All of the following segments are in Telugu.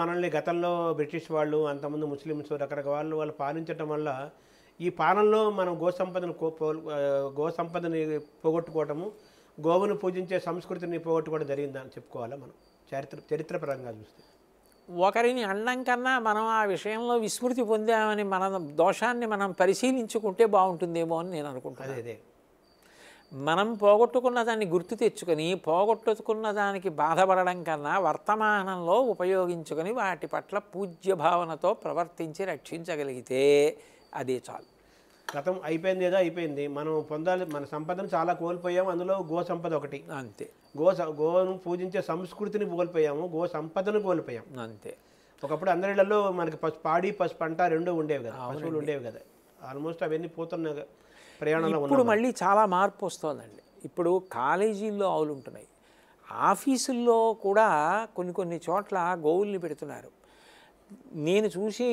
మనల్ని గతంలో బ్రిటిష్ వాళ్ళు అంతమంది ముస్లిమ్స్ రకరకాల వాళ్ళు వాళ్ళు పాలించడం వల్ల ఈ పాలనలో మనం గో సంపదను గో సంపదని పోగొట్టుకోవటము గోవును పూజించే సంస్కృతిని పోగొట్టుకోవడం జరిగిందని చెప్పుకోవాలి మనం చరిత్ర చరిత్రపరంగా చూస్తే ఒకరిని అనడం కన్నా మనం ఆ విషయంలో విస్మృతి పొందామని మన దోషాన్ని మనం పరిశీలించుకుంటే బాగుంటుందేమో అని నేను అనుకుంటాను అదే మనం పోగొట్టుకున్న దాన్ని గుర్తు తెచ్చుకొని పోగొట్టుకున్న దానికి బాధపడడం కన్నా వర్తమానంలో ఉపయోగించుకొని వాటి పట్ల పూజ్య భావనతో ప్రవర్తించి రక్షించగలిగితే అదే చాలు గతం అయిపోయింది ఏదో అయిపోయింది మనం పొందాలి మన సంపదను చాలా కోల్పోయాము అందులో గో సంపద ఒకటి అంతే గో గోను పూజించే సంస్కృతిని కోల్పోయాము గో సంపదను కోల్పోయాము అంతే ఒకప్పుడు అందరిలో మనకి పసు పాడి పసు పంట రెండు ఉండేవి కదా పశువులు ఉండేవి కదా ఆల్మోస్ట్ అవన్నీ పోతున్నాయి ప్రయాణంలో ఇప్పుడు మళ్ళీ చాలా మార్పు వస్తుందండి ఇప్పుడు కాలేజీల్లో ఆవులు ఉంటున్నాయి ఆఫీసుల్లో కూడా కొన్ని కొన్ని చోట్ల గోవుల్ని పెడుతున్నారు నేను చూసి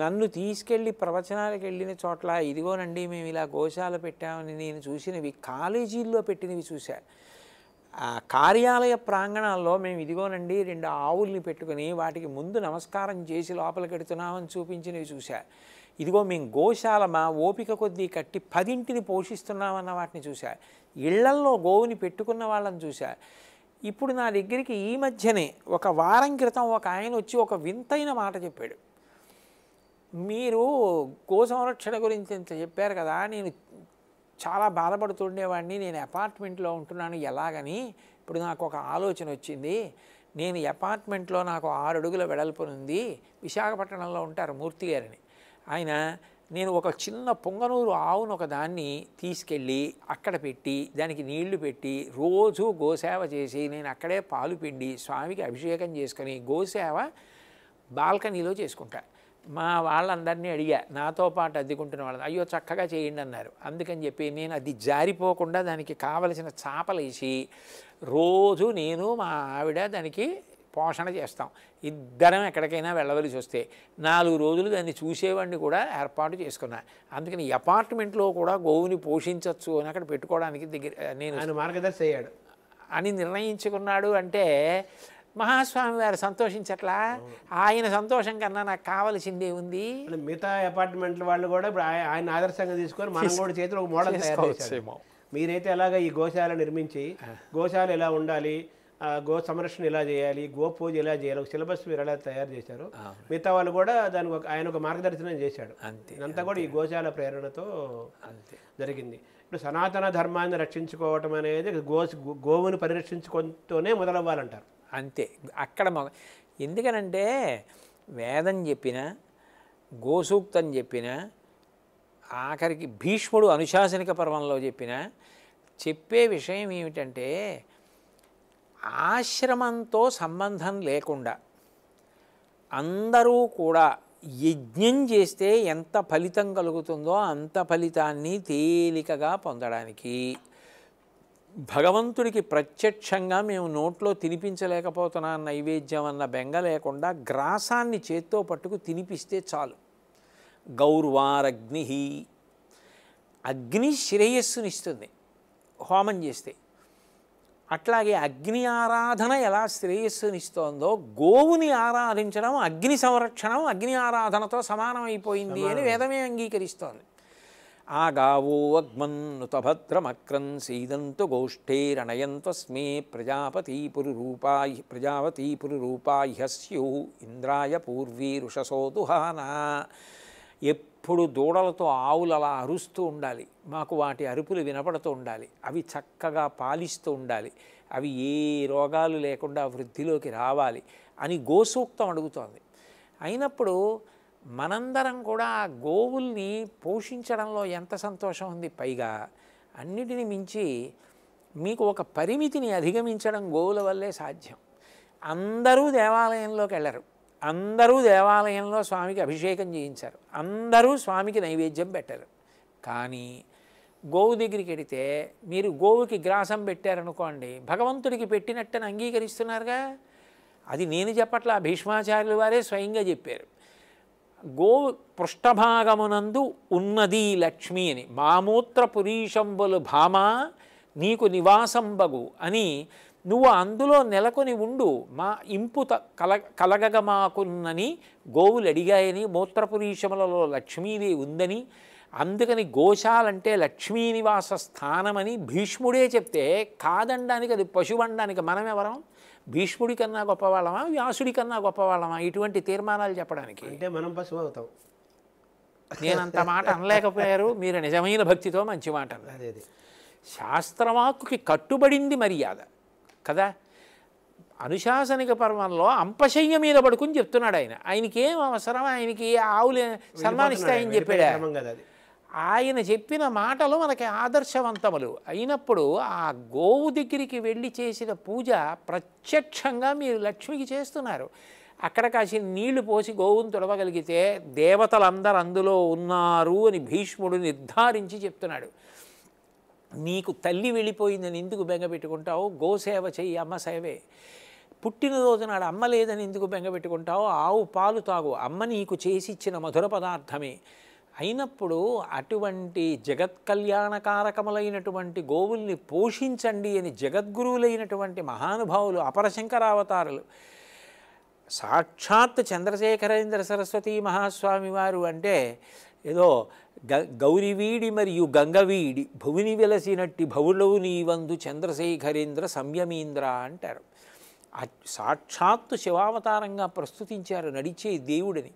నన్ను తీసుకెళ్ళి ప్రవచనాలకు వెళ్ళిన చోట్ల ఇదిగోనండి మేము ఇలా గోశాల పెట్టామని నేను చూసినవి కాలేజీల్లో పెట్టినవి చూశాను కార్యాలయ ప్రాంగణాల్లో మేము ఇదిగోనండి రెండు ఆవుల్ని పెట్టుకుని వాటికి ముందు నమస్కారం చేసి లోపలికి పెడుతున్నామని చూపించినవి చూశాను ఇదిగో మేము గోశాల మా ఓపిక కొద్దీ కట్టి పదింటిని పోషిస్తున్నామన్న వాటిని చూశా ఇళ్లల్లో గోవుని పెట్టుకున్న వాళ్ళని చూశా ఇప్పుడు నా దగ్గరికి ఈ మధ్యనే ఒక వారం క్రితం ఒక ఆయన వచ్చి ఒక వింతైన మాట చెప్పాడు మీరు గో సంరక్షణ గురించి ఇంత చెప్పారు కదా నేను చాలా బాధపడుతుండేవాడిని నేను అపార్ట్మెంట్లో ఉంటున్నాను ఎలాగని ఇప్పుడు నాకు ఒక ఆలోచన వచ్చింది నేను అపార్ట్మెంట్లో నాకు ఆరు అడుగుల వెడల్పునుంది విశాఖపట్నంలో ఉంటారు మూర్తి గారిని ఆయన నేను ఒక చిన్న పొంగనూరు ఆవును ఒక దాన్ని తీసుకెళ్ళి అక్కడ పెట్టి దానికి నీళ్లు పెట్టి రోజు గోసేవ చేసి నేను అక్కడే పాలు పిండి స్వామికి అభిషేకం చేసుకొని గోసేవ బాల్కనీలో చేసుకుంటా మా వాళ్ళందరినీ అడిగా నాతో పాటు అద్దెకుంటున్న వాళ్ళని అయ్యో చక్కగా చేయండి అన్నారు అందుకని చెప్పి నేను అది జారిపోకుండా దానికి కావలసిన చాపలేసి రోజు నేను మా ఆవిడ దానికి పోషణ చేస్తాం ఇద్దరం ఎక్కడికైనా వెళ్ళవలసి వస్తే నాలుగు రోజులు దాన్ని చూసేవాడిని కూడా ఏర్పాటు చేసుకున్నా అందుకని అపార్ట్మెంట్లో కూడా గోవుని పోషించవచ్చు అని అక్కడ పెట్టుకోవడానికి దగ్గర నేను మార్గదర్శి అయ్యాడు అని నిర్ణయించుకున్నాడు అంటే మహాస్వామి వారు సంతోషించట్లా ఆయన సంతోషం కన్నా నాకు కావలసిందే ఉంది మిగతా అపార్ట్మెంట్ల వాళ్ళు కూడా ఆయన ఆదర్శంగా తీసుకొని మనం కూడా చేతిలో ఒక మోడల్ తయారు మీరైతే ఎలాగ ఈ గోశాల నిర్మించి గోశాల ఎలా ఉండాలి గో సంరక్షణ ఇలా చేయాలి గో పూజ ఎలా చేయాలి ఒక సిలబస్ మీరు ఎలా తయారు చేశారు మిగతా వాళ్ళు కూడా దానికి ఒక ఆయన ఒక మార్గదర్శనం చేశాడు అంతా కూడా ఈ గోశాల ప్రేరణతో అంతే జరిగింది ఇప్పుడు సనాతన ధర్మాన్ని రక్షించుకోవటం అనేది గో గోవును పరిరక్షించుకుంటూనే మొదలవ్వాలంటారు అంతే అక్కడ ఎందుకనంటే వేదం చెప్పిన గోసూక్తం చెప్పిన ఆఖరికి భీష్ముడు అనుశాసనిక పర్వంలో చెప్పిన చెప్పే విషయం ఏమిటంటే ఆశ్రమంతో సంబంధం లేకుండా అందరూ కూడా యజ్ఞం చేస్తే ఎంత ఫలితం కలుగుతుందో అంత ఫలితాన్ని తేలికగా పొందడానికి భగవంతుడికి ప్రత్యక్షంగా మేము నోట్లో తినిపించలేకపోతున్నా నైవేద్యం అన్న బెంగ లేకుండా గ్రాసాన్ని చేత్తో పట్టుకు తినిపిస్తే చాలు గౌర్వారగ్ని అగ్ని శ్రేయస్సునిస్తుంది హోమం చేస్తే అట్లాగే అగ్ని ఆరాధన ఎలా శ్రేయస్సునిస్తోందో గోవుని ఆరాధించడం అగ్ని సంరక్షణం అగ్ని ఆరాధనతో సమానమైపోయింది అని వేదమే అంగీకరిస్తోంది ఆగావో అగ్మన్నుత భద్రమక్రన్ సీదంతు గోష్ఠేరణయంతస్మే ప్రజాపతి రూపా ప్రజాపతి పురురూపాహ్యస్యు ఇంద్రాయ పూర్వీ ఋషసోదుహానా ఎప్పుడు దూడలతో ఆవులు అలా అరుస్తూ ఉండాలి మాకు వాటి అరుపులు వినపడుతూ ఉండాలి అవి చక్కగా పాలిస్తూ ఉండాలి అవి ఏ రోగాలు లేకుండా వృద్ధిలోకి రావాలి అని గోసూక్తం అడుగుతోంది అయినప్పుడు మనందరం కూడా గోవుల్ని పోషించడంలో ఎంత సంతోషం ఉంది పైగా అన్నిటిని మించి మీకు ఒక పరిమితిని అధిగమించడం గోవుల వల్లే సాధ్యం అందరూ దేవాలయంలోకి వెళ్ళరు అందరూ దేవాలయంలో స్వామికి అభిషేకం చేయించారు అందరూ స్వామికి నైవేద్యం పెట్టారు కానీ గోవు దగ్గరికి వెడితే మీరు గోవుకి గ్రాసం పెట్టారనుకోండి భగవంతుడికి పెట్టినట్టని అంగీకరిస్తున్నారుగా అది నేను చెప్పట్లా భీష్మాచార్యుల వారే స్వయంగా చెప్పారు గోవు పృష్ఠభాగమునందు ఉన్నది లక్ష్మి అని మామూత్ర పురీషంబులు భామ నీకు నివాసంబగు అని నువ్వు అందులో నెలకొని ఉండు మా ఇంపు కల కలగగమాకున్నని గోవులు అడిగాయని మూత్రపురీషములలో లక్ష్మీదేవి ఉందని అందుకని గోశాలంటే లక్ష్మీనివాస స్థానమని భీష్ముడే చెప్తే కాదండానికి అది పశువండానికి మనమెవరం భీష్ముడి కన్నా గొప్పవాళ్ళమా వ్యాసుడి కన్నా గొప్పవాళ్ళమా ఇటువంటి తీర్మానాలు చెప్పడానికి అంటే మనం పశువు అవుతాం నేనంత మాట అనలేకపోయారు మీరు నిజమైన భక్తితో మంచి మాట శాస్త్రవాకుకి కట్టుబడింది మర్యాద కదా అనుశాసనిక పర్వంలో అంపశయ్య మీద పడుకుని చెప్తున్నాడు ఆయన ఆయనకి ఏం అవసరం ఆయనకి ఆవులు సన్మానిస్తాయని చెప్పాడు ఆయన చెప్పిన మాటలు మనకి ఆదర్శవంతములు అయినప్పుడు ఆ గోవు దగ్గరికి వెళ్ళి చేసిన పూజ ప్రత్యక్షంగా మీరు లక్ష్మికి చేస్తున్నారు అక్కడ కాసి నీళ్లు పోసి గోవును తొడవగలిగితే దేవతలందరూ అందులో ఉన్నారు అని భీష్ముడు నిర్ధారించి చెప్తున్నాడు నీకు తల్లి వెళ్ళిపోయిందని ఎందుకు బెంగపెట్టుకుంటావు గోసేవ చెయ్యి అమ్మ సేవే పుట్టినరోజు నాడు అమ్మ లేదని ఎందుకు బెంగపెట్టుకుంటావు ఆవు పాలు తాగు అమ్మ నీకు చేసిచ్చిన మధుర పదార్థమే అయినప్పుడు అటువంటి జగత్ కళ్యాణకారకములైనటువంటి గోవుల్ని పోషించండి అని జగద్గురువులైనటువంటి మహానుభావులు అపరశంకరావతారులు సాక్షాత్ చంద్రశేఖరేంద్ర సరస్వతీ మహాస్వామి వారు అంటే ఏదో గ గౌరివీడి మరియు గంగవీడి భువిని వెలసినట్టి భవులవు నీవందు చంద్రశేఖరేంద్ర సంయమీంద్ర అంటారు సాక్షాత్తు శివావతారంగా ప్రస్తుతించారు నడిచే దేవుడిని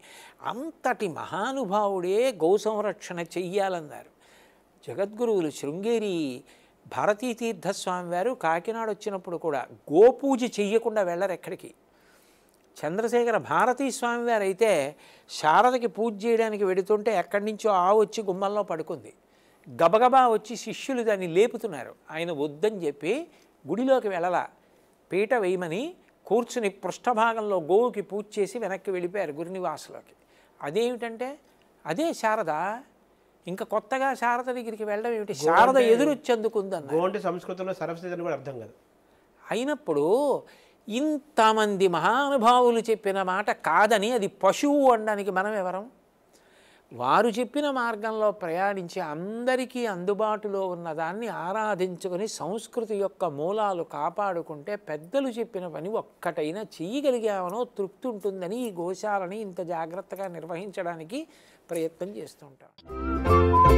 అంతటి మహానుభావుడే గౌసంరక్షణ చెయ్యాలన్నారు జగద్గురువులు శృంగేరి భారతీ తీర్థస్వామి వారు కాకినాడ వచ్చినప్పుడు కూడా గోపూజ చెయ్యకుండా వెళ్ళరు ఎక్కడికి చంద్రశేఖర భారతీ స్వామి అయితే శారదకి పూజ చేయడానికి వెడుతుంటే ఎక్కడి నుంచో ఆ వచ్చి గుమ్మల్లో పడుకుంది గబగబా వచ్చి శిష్యులు దాన్ని లేపుతున్నారు ఆయన వద్దని చెప్పి గుడిలోకి వెళ్ళాల పీట వేయమని కూర్చుని పృష్ఠభాగంలో గోవుకి పూజ చేసి వెనక్కి వెళ్ళిపోయారు గురునివాసలోకి అదేమిటంటే అదే శారద ఇంకా కొత్తగా శారద దగ్గరికి వెళ్ళడం ఏమిటి శారద ఎదురొచ్చేందుకు ఉందన్న సంస్కృతంలో సరస్వతి అని కూడా అర్థం కాదు అయినప్పుడు ఇంతమంది మహానుభావులు చెప్పిన మాట కాదని అది పశువు అనడానికి మనం ఎవరం వారు చెప్పిన మార్గంలో ప్రయాణించి అందరికీ అందుబాటులో ఉన్నదాన్ని ఆరాధించుకొని సంస్కృతి యొక్క మూలాలు కాపాడుకుంటే పెద్దలు చెప్పిన పని ఒక్కటైనా చేయగలిగామనో తృప్తి ఉంటుందని ఈ గోశాలని ఇంత జాగ్రత్తగా నిర్వహించడానికి ప్రయత్నం చేస్తుంటారు